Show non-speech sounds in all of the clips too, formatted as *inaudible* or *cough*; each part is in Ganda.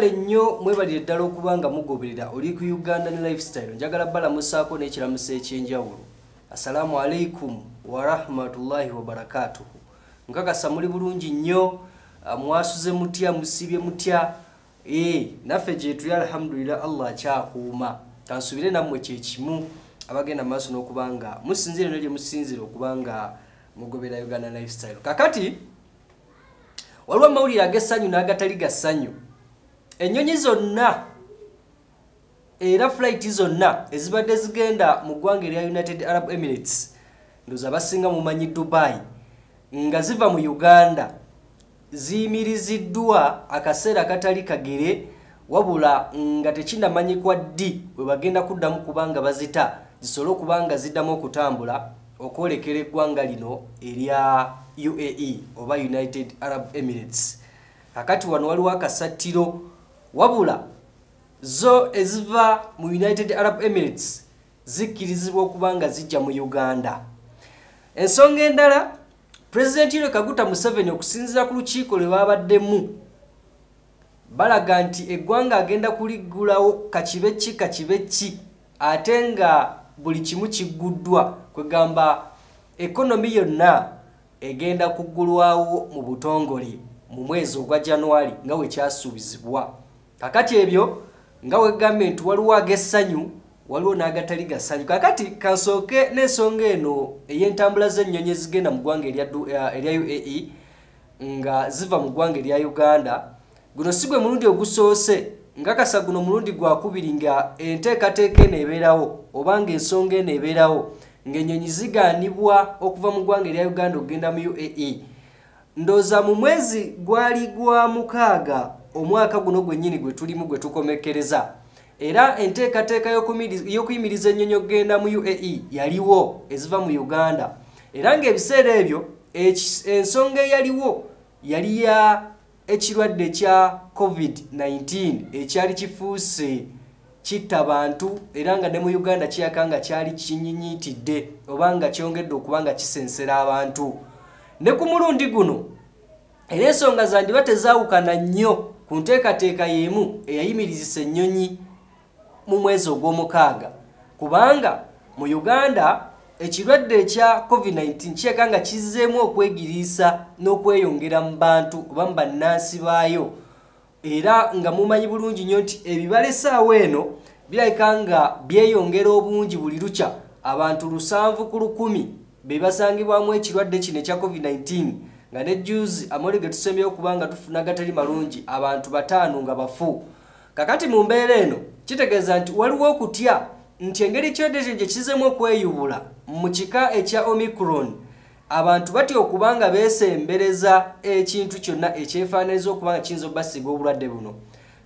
mwebale nnyo mwebalire ddala okuba nga mugoberera oli ku uganda ne lifestyle njagala balamusaako n'ekiramuso ekyenjawulo assalaamu alaikum warahmatullahi wabarakatuhu nkakasa muli bulungi nnyo ah, mwasuze mutya musibye mutya eh, naffe gyetuli alhamdulillah allah akyakuuma kansubire nammwe kyekimu abagenda mumaaso n'okubanga musinziire nolye musinzire okubanga mugobera uganda lifestyle kakati waliwo amawulire agessanyu n'agatali gassanyu ennyonyi zonna era flight zonna ezibadde zigenda mu ggwanga erya united arab emirates ndoza abasinga mumanyi dubai nga ziva mu uganda ziyimiriziddwa akaseera katali kagere wabula nga tekinamanyikwa ddi bwe bagenda kuddamu kubanga bazita zisobole okubanga ziddamu okutambula okwolekera eggwanga lino erya uae oba united arab emirates kakati wano waliwo akasattiro wabula zo eziva mu united arab emirates zikkirizibwa okuba nga zijja mu uganda ensonga endala pulezidenti yiro kaguta museveni okusinziira ku lukiiko lwe baabaddemu balaga nti eggwanga agenda kuliggulawo kakibe ki kakibe ki ate nga buli kimu kigguddwa kwegamba ekonomi yonna egenda kuggulwawo mu butongole mu mwezi ogwa januari nga wekyasuubizibwa kakati ebyo nga wegambye nti waliwo ag'essanyu waliwo n'agatali gasanyu kakati kansooke n'ensonga eno ey'entambula z'ennyonyi ezigenda mu ggwanga erya uae eh, nga ziva mu ggwanga erya uganda guno si gwe mulundi ogusoose ngakasa guno mulundi gwakubiri nga enteekateeka eno ebeerawo obanga ensonga eno ebeerawo ng'ennyonyi ziganibwa okuva mu ggwanga erya uganda okugenda mu uae ndooza mu mwezi gwali gwa mukaaga omwaka guno gwennyini gwe tulimu gwe tukomekereza era enteekateeka y'okuyimiriza ennyonyogenda mu uae yaliwo eziva mu uganda era ng'ebiseera ebyo ensonga eyaliwo yali ya ekirwadde kya covid-19 ekyali kifuuse kitta bantu era nga ne mu uganda kiyaka nga kyali kinyinyiitidde oba nga kyongedde okuba nga kisensera abantu ne ku mulundi guno era ensonga zandiba tezaawukana nnyo ku nteekateeka y'emu eyayimirizisa ennyonyi mu mwezi ogw'omukaaga kubanga mu uganda ekirwadde ekya covid-19 kiyeka nga kizzeemu okwegiriisa n'okweyongera mu bantu oba mu bannansi baayo era nga mumanyi bulungi nnyo nti ebibala essaawa eno birabika nga byeyongera obungi buli lukya abantu lusanvu ku lukumi be basangibwamu ekirwadde kino ekya covid-19 nga ne juzi amoli ge tusembyeyo okuba nga tufuna gatali malungi abantu bataano nga bafu kakati mu mbeera eno kitegeeza nti waliwo okutya nti engeri kyedeje gye kizemu okweyubula mu kika ekya omicron abantu batya okuba nga beesembereza ekintu kyonna ekyefaananiza okuba nga kiyinza obasinga obulwadde buno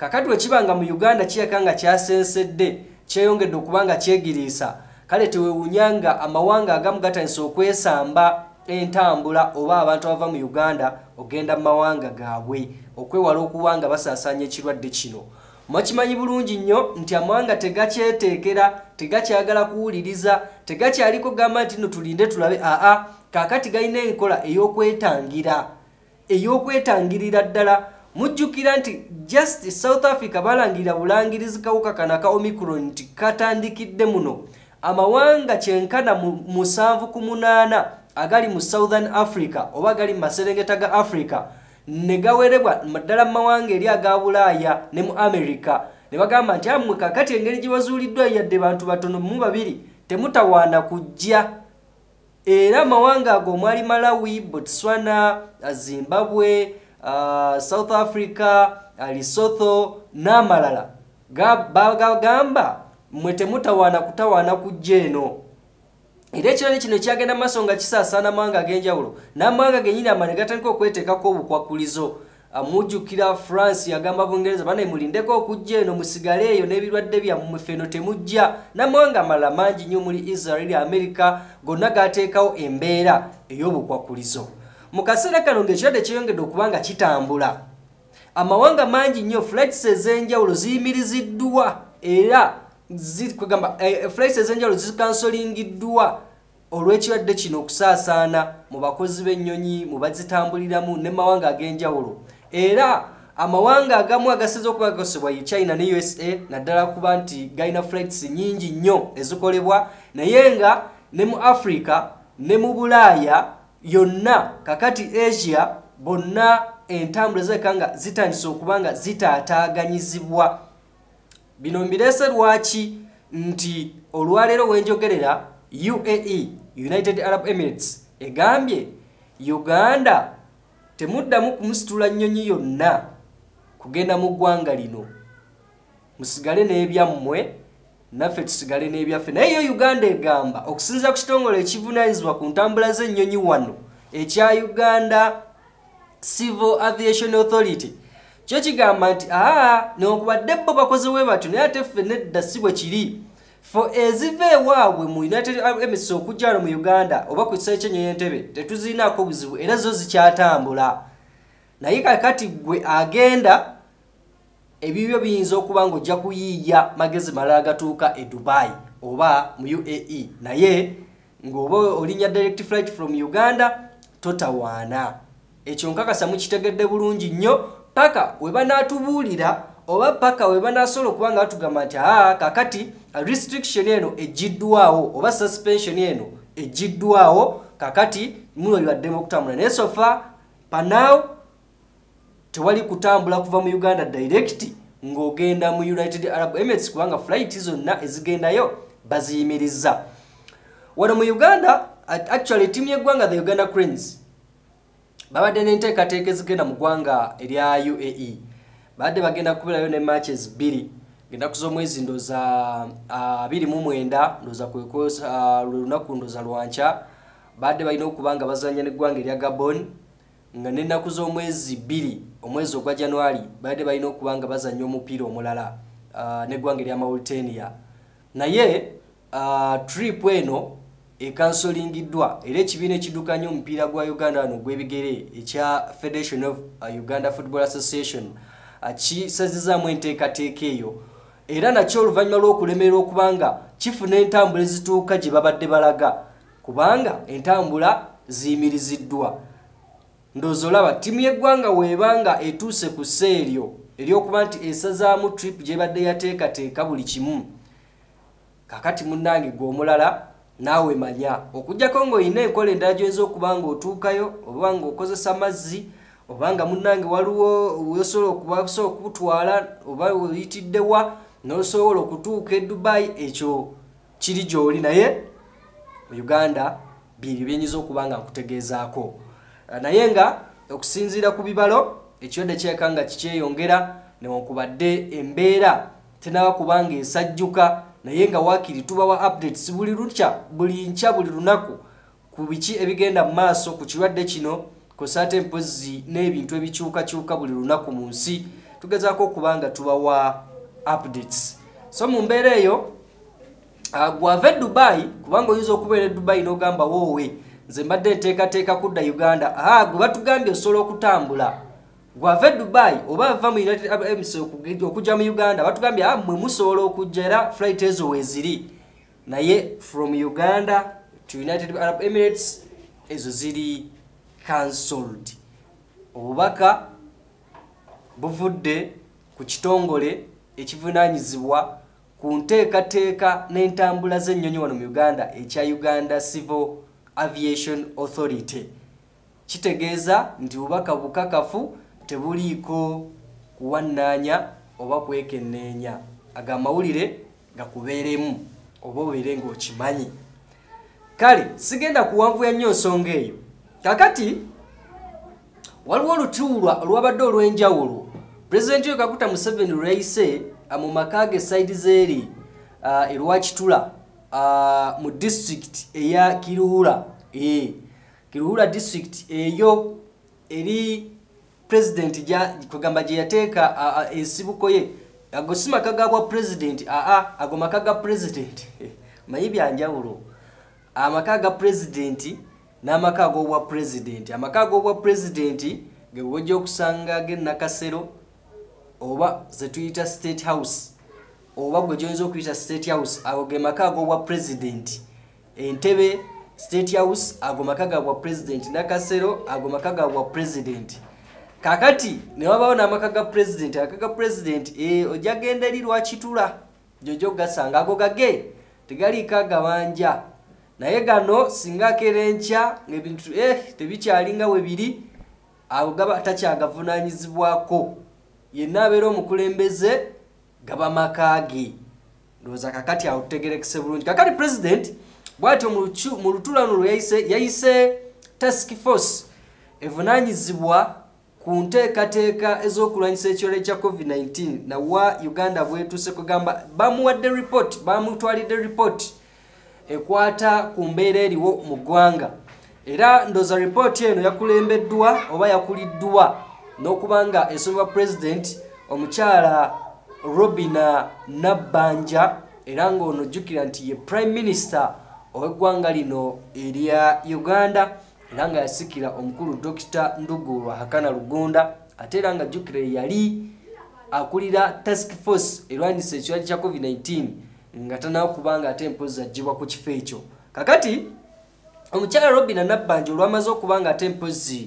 kakati wekiba nga mu uganda kiyaka nga kyasensedde kyeyongedde okuba nga kyegiriisa kale tewewunya nga amawanga agamu gatandisa okwesamba entambula oba abantu abava mu uganda ogenda mu mawanga gaabwe okwewala okuba nga basaasaanya ekirwadde kino mukimanyi bulungi nnyo nti amawanga tegakyeteekera tegakyagala kuwuliriza tegakyaliko gamba nti no tulinde tulabe aa kaakati galina enkola eyokwetangira eyokwetangirira ddala mujjukira nti just south africa balangirira bulangirizi kawuka kano aka omicron nti katandikidde muno amawanga kyenkana mu 7 ku 8 agali mu southern africa oba gali mu maserengeta ga africa ne gawerebwa ddala mu mawanga eri aga bulaaya ne mu america ne bagamba nti amwe kakati engeri gyebazuuliddwa yadde bantu batono mu babiri temutawaana kujja era amawanga ago omwali malawi botswana zimbabwe uh, south africa lisotho n'amalala bagagamba mwe temutawaana kutawaana kujja eno era ekirole kino kyagenda maaso nga kisaasaana mawanga ag'enjawulo n'amawanga genyini amane gatandika okwetekako obukwakulizo ah, mujjukira france yagamba bungereza bana mulindeko okujja eno musigale eyo n'ebirwadde byammefeno temujja n'amawanga amalala mangi nnyo muli israeli america gonna gateekawo embeera ey'obukwakulizo mu kaseera kano ng'ekirwadde kyeyongedde okuba nga kitambula amawanga mangi nnyo flights ez'enjawulo ziyimiriziddwa era zikugamba eh, flies angels zikansolingiddwa olw'ekirwadde kino okusaasaana mu bakozi b'ennyonyi mu bazitambuliramu ne mawanga ag'enjawulo era amawanga agamu agasinza okubagakosebwa ye china ne usa naddala kuba nti galina flights nyingi nnyo ezikolebwa naye nga ne mu africa ne mu bulaaya yonna kakati asia bonna entambula zeka nga zitandisa okuba nga zitaataaganyizibwa bino mbirese lwaki nti olwaleero wenjogerera uae united arab emirates egambye uganda temuddamu kumusitula nnyonyi yonna kugenda mu ggwanga lino musigale n'ebyammwe naffe tusigale n'ebyaffe naye yo uganda egamba okusinziza ku kitongole ekivunanyizibwa ku ntambula z'ennyonyi wano ekya uganda civil aviation authority kyo kigamba nti aa newakubadde bo bakozewe batyo naye ate ffe nedda si bwe kiri fe eziva ewaabwe mu united uh, emis okujjaano mu uganda oba ku kisaa kyenyo y'entebe tetuzirinaako obuzibu era zo zikyatambula naye kakati gwe agenda ebibyo biyinza okuba nga ojja kuyiiya magezi malala gatuuka e dubai oba mu uae naye ngaoba olinya direct flight from uganda totawaana ekyo nkakasa mukitegedde bulungi nnyo paka we banatubuulira oba paka we banasobola okuba nga batugamba nti aa kakati restriction eno ejiddwawo oba suspension eno ejiddwawo kakati muwebaddemu okutambula naye sofa panaw tewali kutambula kuva mu uganda direct ng'ogenda mu united arab emirates kubanga flight zonna ezigendayo baziyimiriza wano mu uganda actually tiamu yeggwanga the uganda cranes babadde n'enteekateeka ezigenda mu ggwanga erya uae baadde bagenda kubeerayo ne matches bbiri ngendaku z'omwezi ndoza 29 ah, ndoza kwekolunaku ah, ndoza lwanca baadde balina okuba nga bazanya neggwanga erya gabon nga nenaku z'omwezi bbiri omwezi ogwa januari baadde balina okuba nga bazanya omupiira omulala ah, neggwanga erya mauritania naye trip eno ekansolingiddwa era ekibiina ekiddukanya omupiira gwa uganda wano ogw'ebigere ekya federation of uh, uganda football association uh, kisazizaamu enteekateeka eyo era nakyo oluvannyuma lw'okulemerera okubanga kifuna entambula ezituuka gye babadde balaga kubanga entambula ziyimiriziddwa ndoozi olaba ttiimu y'eggwanga weebanga etuuse ku ssa eryo eryokuba nti esazaamu tripu gyebadde yateekateeka buli kimu kakati munnange gwe omulala naawe manya okujjako ng'olina enkola endala gyoyinza okuba ng'otuukayo oba ng'okozesa amazzi oba nga munnange waliwo osobola okubasobola okutwala oba oyitidde wa n'osobola okutuuka edubayi ekyo kiri gy'oli naye uganda biri byenyiza okuba nga nkutegeezaako naye nga okusinziira ku bibalo ekirwadde kyeka nga kikyeyongera newankubadde embeera tenaba kubanga esajjuka naye nga waakiri tubawa updates buli lukya buli nkya buli lunaku ku biki ebigenda mu maaso ku kirwadde kino kosaate mpozi n'ebintu ebikyukakyuka buli lunaku mu nsi tugezaako okubanga tubawa updates so mu mbeera eyo ah, gwave dubayi kubanga oyinza okubeera edubayi n'ogamba woowe nze mbadde nteekateeka kudda uganda aa gwe batugambye osobola okutambula gwava e dubai oba ava mu united arab emirates okujja mu uganda batugambye ah, mwe musobola okujja era flight ezo weziri naye from uganda to united arab emirates ezo ziri cancelled obubaka buvudde ku kitongole ekivunanyizibwa ku nteekateeka n'entambula z'ennyonyi wano mu uganda ekya uganda civil aviation authority kitegeeza nti bubaka bukakafu tebuliiko kuwannaanya oba kwekenneenya aga amawulire gakubeeremu oba obeere ng'okimanyi kale sigenda kuwanvuya nnyo nsonga eyo kakati waliwo olutuulwa olwabadde olw'enjawulo pulezidenti yo kaguta museveni lweyise ah, mu maka ge esaidi zeeri ah, erwakitula ah, mu disitulikiti eya kiruula eh, kiruula disitulikiti eyo eri pulezidenti kwegamba gye yateeka ensibuko ye ago si maka ga bwa pulezidenti aa ago maka ga pulezidenti *laughs* mayi byanjawulo amaka ga pulezidenti n'amaka ag'obwa pulezidenti amaka ag'obwa pulezidenti gewojja okusanga gennakasero oba zetuyita state house oba gwe gyoyinza okuyita state house ago ge maka ag'obwa pulezidenti entebe state house ago maka ga bwa pulezidenti nakasero ago maka ga bwa pulezidenti kakati newabawo n'amaka ga pulezidenti aka ga pulezidenti eh, ojagenda eri lwakitula jojo gasanga ago gage tegaliika gabanja naye gano singa akeera enkya ngaebintu eh, tebikyalinga webiri ago tacyagavunanyizibwako yenna abeera omukulembeze gaba maka ge ndowooza kakati awotutegerekese bulungi kakati president bwatyo mu lutulano lwe yayise tasik force evunanyizibwa ku nteekateeka ez'okulwanyisa ekirwale kya covid-19 nawa uganda bwetuuse kugamba bamuwadde ripoti bamutwalidde ripoti ekwata ku mbeera eriwo mu ggwanga era ndooza ripooti eno yakulembeddwa oba yakuliddwa n'okubanga esomebwa pulezidenti omukyala robina nabbanja era ng'ono jjukira nti ye prime minister ow'eggwanga lino erya uganda era nga yasikira omukulu dokita ndugu lwahakana lugonda ate era nga jukire yali akulira task force erwanisa ekirwadde kya covid-19 nga tanawo kubanga ate empozi aggibwa ku kifo ekyo kakati omukyala robin anabbanja olwamaze okuba nga ate empozi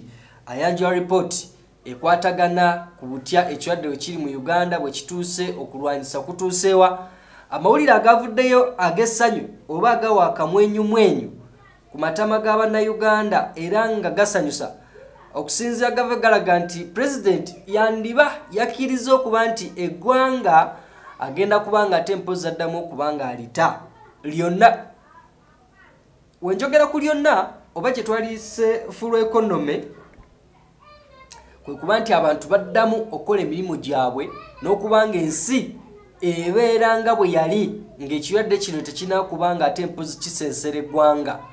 ayanjula ripooti ekwatagana ku butya ekirwadde wekiri mu uganda bwe kituuse okulwanyisa kutuuseewa amawulire agavuddeyo agessanyu oba agawa akamwenyumwenyu ku matama g'abannayuganda era nga gasanyusa okusinzira gava galaga nti pulezidenti yandiba yakkiriza okuba nti eggwanga agenda kuba nga ate mpoza ddamu okuba nga alita lyonna wenjogera ku lyonna oba kye twalise fulu ekonome kwe kuba nti abantu baddamu okukola emirimu gyabwe n'okuba nga ensi ebeera nga bwe yali ng'ekirwadde kino tekinakuba nga ate mpozi kisensera eggwanga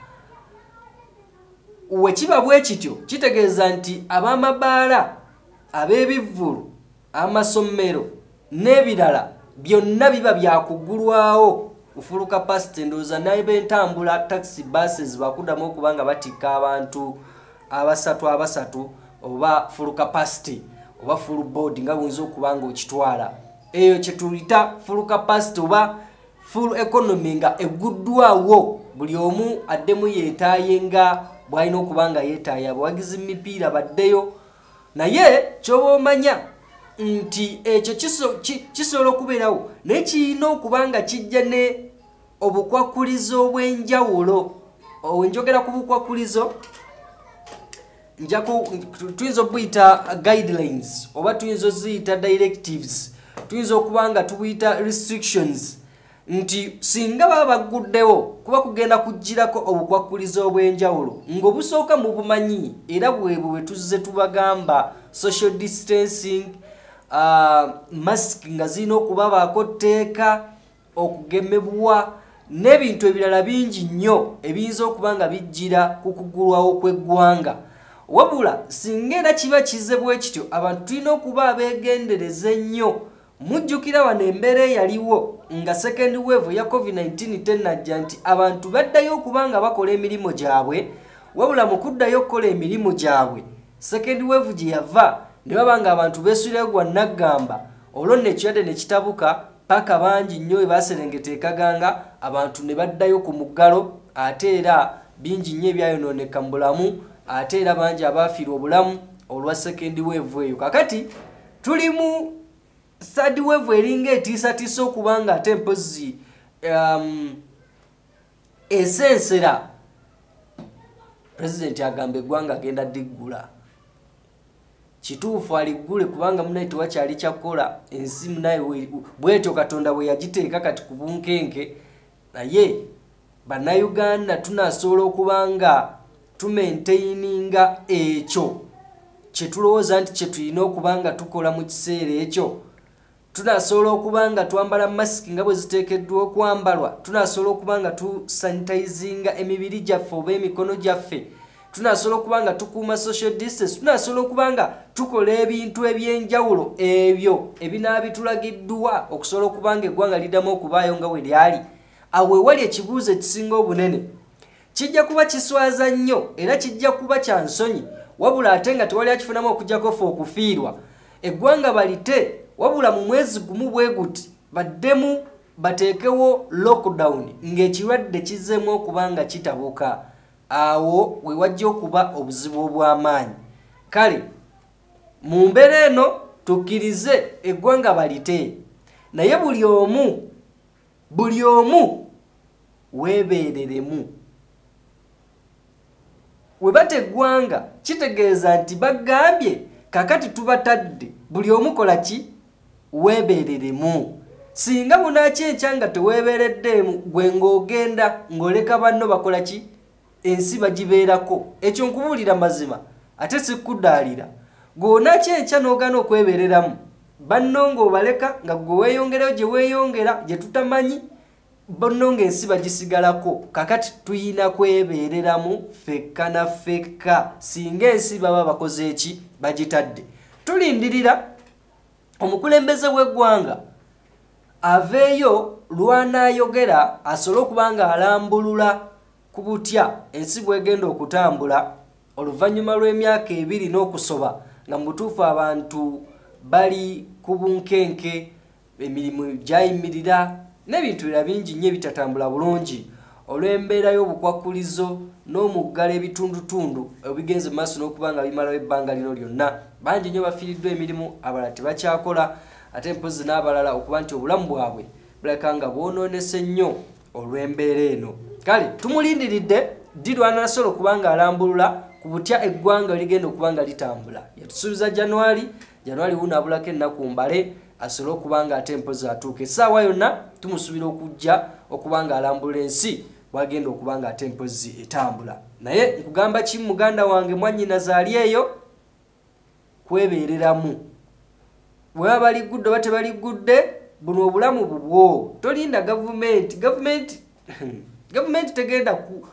wekiba bwe kityo kitegeeza nti ab'amabaala ab'ebivvulu amasomero n'ebirala byonna biba byakugulwawo ufuluka past endowooza nabentambula taxi buses bakuddamu okubanga batikka abantu abasatu abasatu oba full capacity oba full board nga buyinza okubanga okitwala eyo kyetuyita full capacity oba full economy nga eguddwawo buli omu addemu yeetaayenga bwalina okubanga yeetaaya abawagizi mumipiira baddeyo naye kyoba omanya nti ekyo kisobola okubeerawo naye kiyina okuba nga kijja ne obukwakulizo obwenjawulo owenjogera ku bukwakulizo tuyinza okubuyita guidelines oba tuyinza oziyita directives tuyinza okuba nga tubuyita restrictions nti singa baba baguddewo kuba kugenda kujjirako obukwakkulizo obw'enjawulo ng'obusooka mu bumanyi era bwebwe bwe tuzze tubagamba social distancing uh, mask nga zirina okubabaako tteeka okugemebwa n'ebintu ebirala bingi nnyo ebiyinza okuba nga bijjira ku kugulwawo kw'eggwanga wabula singa era kiba kize bwe kityo abantu tulina okuba abeegendereza ennyo mujjukira wano embeera eyaliwo nga second wave ya covid-19 tennajja nti abantu baddayo okuba nga bakola emirimu gyabwe wabula mu kuddayo okukola emirimu gyabwe second wave gye yava ne baba nga abantu beesuirayo gwa naggamba olwo nno ekirwadde ne kitabuka paka bangi nnyo we baserengeta ekaganga abantu ne baddayo ku muggalo ate era bingi nnyo ebyayonooneka mu bulamu ate era bangi abaafiirwa obulamu olwa second wave eyo kakati tulimu third wave eringa etiisatiisa okuba nga ate mpozi um, esensera purezidenti agamba eggwanga agenda diggula kituufu aliggule kubanga munaye tewakyali kyakola ensi munaye bwetyo katonda bwe yagiteeka kati ku bunkenke naye bannayuganda tunasobola okuba nga tumenteininga ekyo kyetulowooza nti kyetulina okuba nga tukola mu kiseera ekyo tunasobola okuba nga twambala masiki nga bwe ziteekeddwa okwambalwa tunasobola okuba nga tusanitizinga emibiri gyaffe oba emikono gyaffe tunasobola okuba nga tukuuma social distance tunasobola okuba nga tukola ebintu ebyenjawulo ebyo ebinaabitulagiddwa okusobola okuba nga eggwanga liddamu okubaayo nga we lyali awo ewali ekibuuzo ekisinga obunene kijja kuba kiswaza nnyo era kijja kuba kya nsonyi wabula ate nga tewali akifunamu okujjako fe okufiirwa eggwanga balite wabula mu mwezi gumu bwe guti baddemu bateekewo lockdown ng'ekirwadde kizzeemu okuba nga kitabuka awo we wajja okuba obuzibu obw'amaanyi kale mu mbeera eno tukkirize eggwanga balite naye buli omu buli omu weebereremu we bata eggwanga kitegeeza nti bagambye kakati tubatadde buli omu kola ki weebereremu singa bunakyenkya nga teweebereddeemu gwe ng'ogenda ng'oleka banno bakola ki ensi bagibeerako ekyo nkubuulira mazima ate sikkudaalira gweonakyenkya n'ogaana okwebereramu banno ng'obaleka nga gwe weeyongerayo gye weeyongera gye tutamanyi banno ng'ensi bagisigalako kakati tuyina kwebereramu fekka na fekka singa ensi baba bakoze eki bagitadde tulindirira omukulembeze w'eggwanga aveeyo lwanaayogera asobole okuba nga alambulula ku butya ensi bwegenda okutambula oluvannyuma lw'emyaka ebiri n'okusoba nga mu butuufu abantu bali ku bunkenke emirimu gyayimirira n'ebintu bira bingi nnyo ebitatambula bulungi olw'embeera y'obukwakulizo n'omuggala ebitundutundu ebigenze mumaaso n'okuba nga bimalawo ebbanga lino lyonna bangi nnyo bafiiriddwa emirimu abalala tebakyakola ate mpozi n'abalala okuba nti obulamu bwabwe bulaka nga bwonoonese nnyo olw'embeera eno kale tumulindiridde ddi lwanasola okubanga alambulula ku butya eggwanga erigenda okuba nga litambula yatusuubiza januwali januwali wunaabulako ennaku mbale asobole okuba nga ate mpozi atuuka essaawa yonna tumusuubira okujja okuba nga alambulula ensi wagenda okubanga ate mpozi etambula naye nkugamba kimu muganda wange mwannyinazaali eyo kwebereramu weba baligudde oba tebaligudde buno obulamu bubwo tolinda gavumenti gavumenti *laughs* gavumenti tegenda ku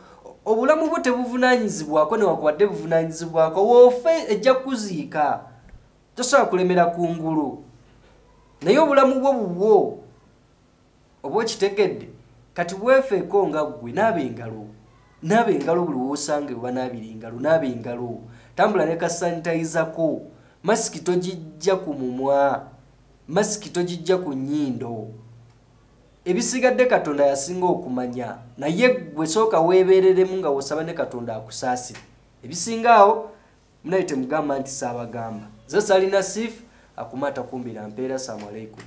obulamu bwo tebuvunanyizibwako newakubadde buvunanyizibwako woofe ejja kuziika tosobola kulemera ku ngulu naye obulamu bwo bubwo oba okitegedde kati weefeeko nga ggwe naaba engalo naaba engalo buli woosange oba naabira engalo naaba engalo tambula ne kasanitayizako masiki togijja ku mumwa masiki togijja ku nnyindo ebisigadde katonda yasinga okumanya naye ggwe sooka weebereremu nga wosaba ne katonda akusaasire ebisinga awo munaye temugamba nti saabagamba zesalina sif akumaata kumbira mpeera samu alaikum